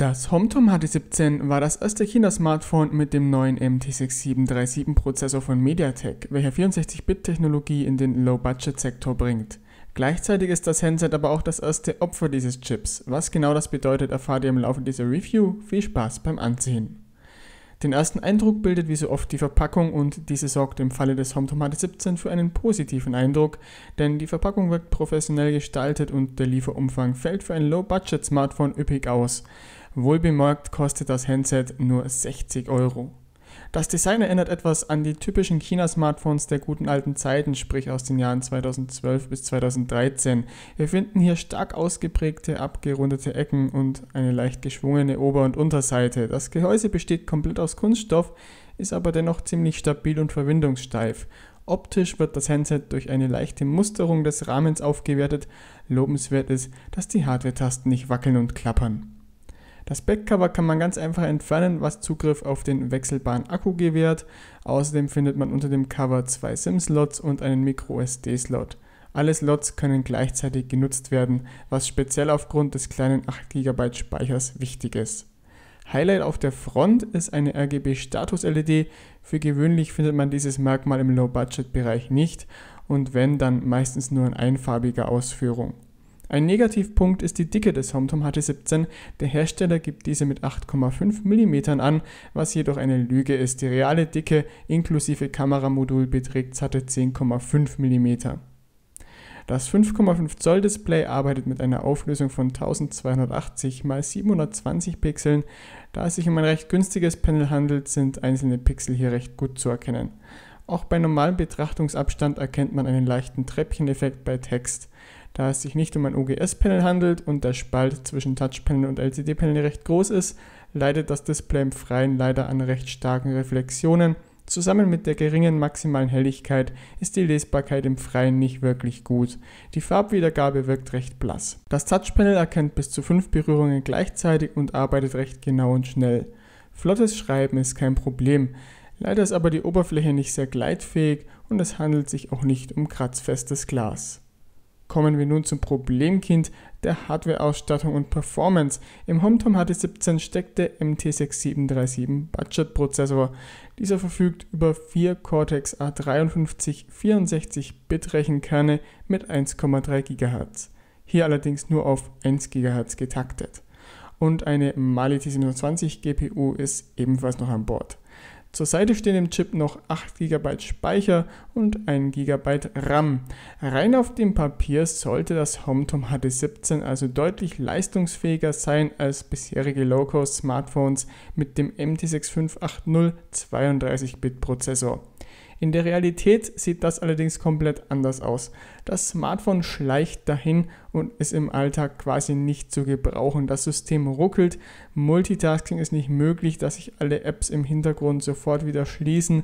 Das HomeTom hd 17 war das erste China-Smartphone mit dem neuen MT6737-Prozessor von MediaTek, welcher 64-Bit-Technologie in den Low-Budget-Sektor bringt. Gleichzeitig ist das Handset aber auch das erste Opfer dieses Chips. Was genau das bedeutet, erfahrt ihr im Laufe dieser Review. Viel Spaß beim Anziehen! Den ersten Eindruck bildet wie so oft die Verpackung und diese sorgt im Falle des Home-Tomate 17 für einen positiven Eindruck, denn die Verpackung wirkt professionell gestaltet und der Lieferumfang fällt für ein Low-Budget-Smartphone üppig aus. Wohlbemerkt kostet das Handset nur 60 Euro. Das Design erinnert etwas an die typischen China-Smartphones der guten alten Zeiten, sprich aus den Jahren 2012 bis 2013. Wir finden hier stark ausgeprägte, abgerundete Ecken und eine leicht geschwungene Ober- und Unterseite. Das Gehäuse besteht komplett aus Kunststoff, ist aber dennoch ziemlich stabil und verwindungssteif. Optisch wird das Handset durch eine leichte Musterung des Rahmens aufgewertet. Lobenswert ist, dass die Hardware-Tasten nicht wackeln und klappern. Das Backcover kann man ganz einfach entfernen, was Zugriff auf den wechselbaren Akku gewährt. Außerdem findet man unter dem Cover zwei SIM-Slots und einen MicroSD-Slot. Alle Slots können gleichzeitig genutzt werden, was speziell aufgrund des kleinen 8 GB Speichers wichtig ist. Highlight auf der Front ist eine RGB-Status-LED. Für gewöhnlich findet man dieses Merkmal im Low-Budget-Bereich nicht und wenn, dann meistens nur in einfarbiger Ausführung. Ein Negativpunkt ist die Dicke des Homtom HT17. Der Hersteller gibt diese mit 8,5 mm an, was jedoch eine Lüge ist. Die reale Dicke inklusive Kameramodul beträgt satte 10,5 mm. Das 5,5 Zoll Display arbeitet mit einer Auflösung von 1280 x 720 Pixeln. Da es sich um ein recht günstiges Panel handelt, sind einzelne Pixel hier recht gut zu erkennen. Auch bei normalem Betrachtungsabstand erkennt man einen leichten Treppcheneffekt bei Text da es sich nicht um ein OGS-Panel handelt und der Spalt zwischen Touchpanel und LCD-Panel recht groß ist, leidet das Display im Freien leider an recht starken Reflexionen. Zusammen mit der geringen maximalen Helligkeit ist die Lesbarkeit im Freien nicht wirklich gut. Die Farbwiedergabe wirkt recht blass. Das Touchpanel erkennt bis zu 5 Berührungen gleichzeitig und arbeitet recht genau und schnell. Flottes Schreiben ist kein Problem. Leider ist aber die Oberfläche nicht sehr gleitfähig und es handelt sich auch nicht um kratzfestes Glas. Kommen wir nun zum Problemkind der Hardware-Ausstattung und Performance. Im HomeTom HD17 steckt der MT6737 Budget-Prozessor. Dieser verfügt über vier Cortex A53 64-Bit-Rechenkerne mit 1,3 GHz. Hier allerdings nur auf 1 GHz getaktet. Und eine Mali T720 GPU ist ebenfalls noch an Bord. Zur Seite stehen im Chip noch 8 GB Speicher und 1 GB RAM. Rein auf dem Papier sollte das HomeTom HD17 also deutlich leistungsfähiger sein als bisherige Low-Cost-Smartphones mit dem MT6580 32-Bit-Prozessor. In der Realität sieht das allerdings komplett anders aus. Das Smartphone schleicht dahin und ist im Alltag quasi nicht zu gebrauchen. Das System ruckelt, Multitasking ist nicht möglich, dass sich alle Apps im Hintergrund sofort wieder schließen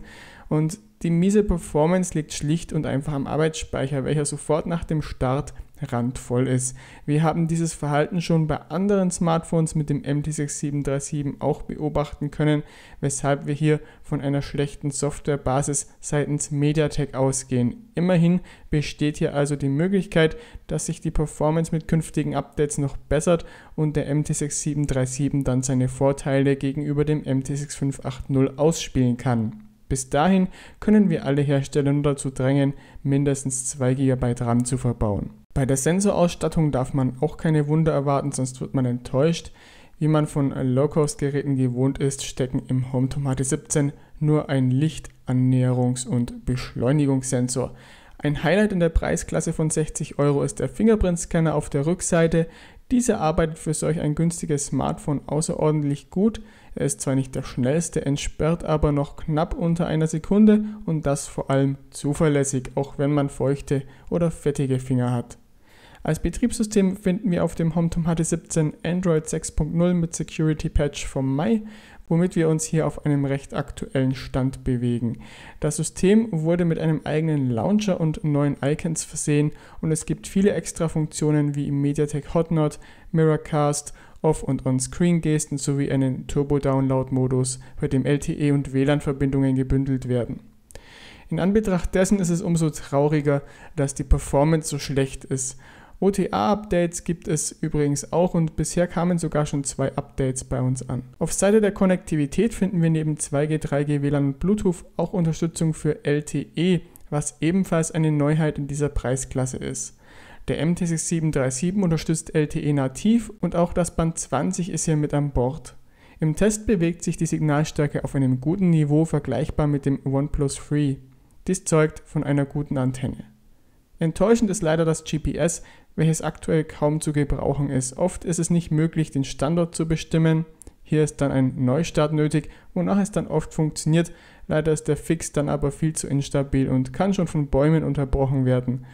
und die miese Performance liegt schlicht und einfach am Arbeitsspeicher, welcher sofort nach dem Start randvoll ist. Wir haben dieses Verhalten schon bei anderen Smartphones mit dem MT6737 auch beobachten können, weshalb wir hier von einer schlechten Softwarebasis seitens MediaTek ausgehen. Immerhin besteht hier also die Möglichkeit, dass sich die Performance mit künftigen Updates noch bessert und der MT6737 dann seine Vorteile gegenüber dem MT6580 ausspielen kann. Bis dahin können wir alle Hersteller nur dazu drängen, mindestens 2 GB RAM zu verbauen. Bei der Sensorausstattung darf man auch keine Wunder erwarten, sonst wird man enttäuscht. Wie man von Low-Cost-Geräten gewohnt ist, stecken im Home Tomate 17 nur ein Lichtannäherungs- und Beschleunigungssensor. Ein Highlight in der Preisklasse von 60 Euro ist der Fingerprint-Scanner auf der Rückseite. Dieser arbeitet für solch ein günstiges Smartphone außerordentlich gut. Er ist zwar nicht der schnellste, entsperrt aber noch knapp unter einer Sekunde und das vor allem zuverlässig, auch wenn man feuchte oder fettige Finger hat. Als Betriebssystem finden wir auf dem HomeTom HT17 Android 6.0 mit Security Patch vom Mai, womit wir uns hier auf einem recht aktuellen Stand bewegen. Das System wurde mit einem eigenen Launcher und neuen Icons versehen und es gibt viele extra Funktionen wie MediaTek Hotnot, Mirrorcast, Off- und On-Screen-Gesten sowie einen Turbo-Download-Modus, bei dem LTE- und WLAN-Verbindungen gebündelt werden. In Anbetracht dessen ist es umso trauriger, dass die Performance so schlecht ist OTA-Updates gibt es übrigens auch und bisher kamen sogar schon zwei Updates bei uns an. Auf Seite der Konnektivität finden wir neben 2G, 3G, WLAN und Bluetooth auch Unterstützung für LTE, was ebenfalls eine Neuheit in dieser Preisklasse ist. Der MT6737 unterstützt LTE nativ und auch das Band 20 ist hier mit an Bord. Im Test bewegt sich die Signalstärke auf einem guten Niveau vergleichbar mit dem OnePlus 3. Dies zeugt von einer guten Antenne. Enttäuschend ist leider das GPS, welches aktuell kaum zu gebrauchen ist. Oft ist es nicht möglich, den Standort zu bestimmen. Hier ist dann ein Neustart nötig, wonach es dann oft funktioniert. Leider ist der Fix dann aber viel zu instabil und kann schon von Bäumen unterbrochen werden.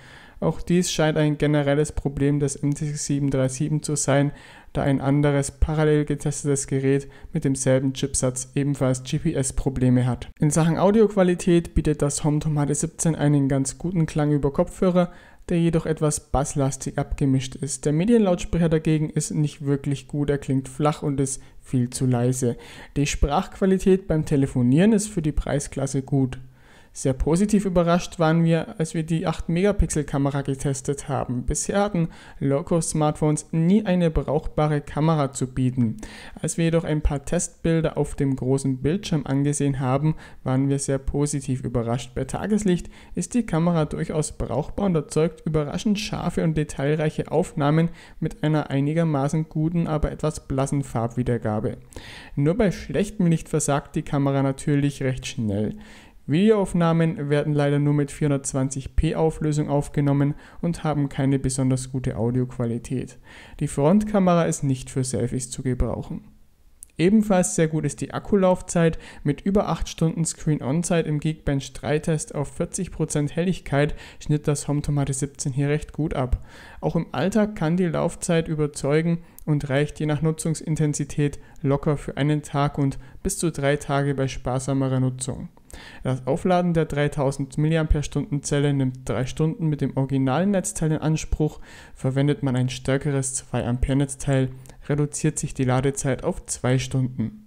Auch dies scheint ein generelles Problem des MT737 zu sein, da ein anderes parallel getestetes Gerät mit demselben Chipsatz ebenfalls GPS-Probleme hat. In Sachen Audioqualität bietet das Home Tomate 17 einen ganz guten Klang über Kopfhörer, der jedoch etwas basslastig abgemischt ist. Der Medienlautsprecher dagegen ist nicht wirklich gut, er klingt flach und ist viel zu leise. Die Sprachqualität beim Telefonieren ist für die Preisklasse gut. Sehr positiv überrascht waren wir, als wir die 8-Megapixel-Kamera getestet haben. Bisher hatten Low-Cost-Smartphones nie eine brauchbare Kamera zu bieten. Als wir jedoch ein paar Testbilder auf dem großen Bildschirm angesehen haben, waren wir sehr positiv überrascht. Bei Tageslicht ist die Kamera durchaus brauchbar und erzeugt überraschend scharfe und detailreiche Aufnahmen mit einer einigermaßen guten, aber etwas blassen Farbwiedergabe. Nur bei schlechtem Licht versagt die Kamera natürlich recht schnell. Videoaufnahmen werden leider nur mit 420p Auflösung aufgenommen und haben keine besonders gute Audioqualität. Die Frontkamera ist nicht für Selfies zu gebrauchen. Ebenfalls sehr gut ist die Akkulaufzeit mit über 8 Stunden Screen-On-Zeit im Geekbench 3-Test auf 40% Helligkeit schnitt das Tomate 17 hier recht gut ab. Auch im Alltag kann die Laufzeit überzeugen und reicht je nach Nutzungsintensität locker für einen Tag und bis zu drei Tage bei sparsamerer Nutzung. Das Aufladen der 3000 mAh Zelle nimmt 3 Stunden mit dem originalen Netzteil in Anspruch, verwendet man ein stärkeres 2 Ampere Netzteil, reduziert sich die Ladezeit auf 2 Stunden.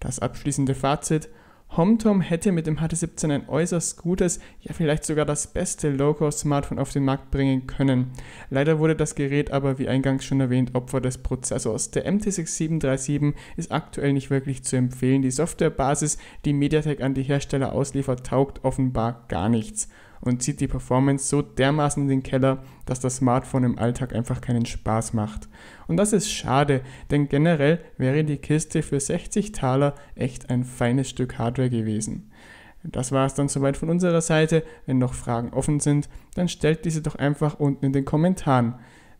Das abschließende Fazit, HomeTom hätte mit dem HT17 ein äußerst gutes, ja vielleicht sogar das beste Low-Cost-Smartphone auf den Markt bringen können. Leider wurde das Gerät aber, wie eingangs schon erwähnt, Opfer des Prozessors. Der MT6737 ist aktuell nicht wirklich zu empfehlen. Die Softwarebasis, die MediaTek an die Hersteller ausliefert, taugt offenbar gar nichts und zieht die Performance so dermaßen in den Keller, dass das Smartphone im Alltag einfach keinen Spaß macht. Und das ist schade, denn generell wäre die Kiste für 60 Taler echt ein feines Stück Hardware gewesen. Das war es dann soweit von unserer Seite. Wenn noch Fragen offen sind, dann stellt diese doch einfach unten in den Kommentaren.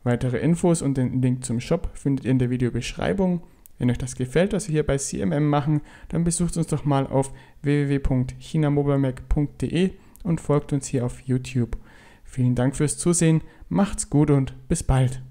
Weitere Infos und den Link zum Shop findet ihr in der Videobeschreibung. Wenn euch das gefällt, was wir hier bei CMM machen, dann besucht uns doch mal auf www.chinamobilmac.de und folgt uns hier auf YouTube. Vielen Dank fürs Zusehen, macht's gut und bis bald.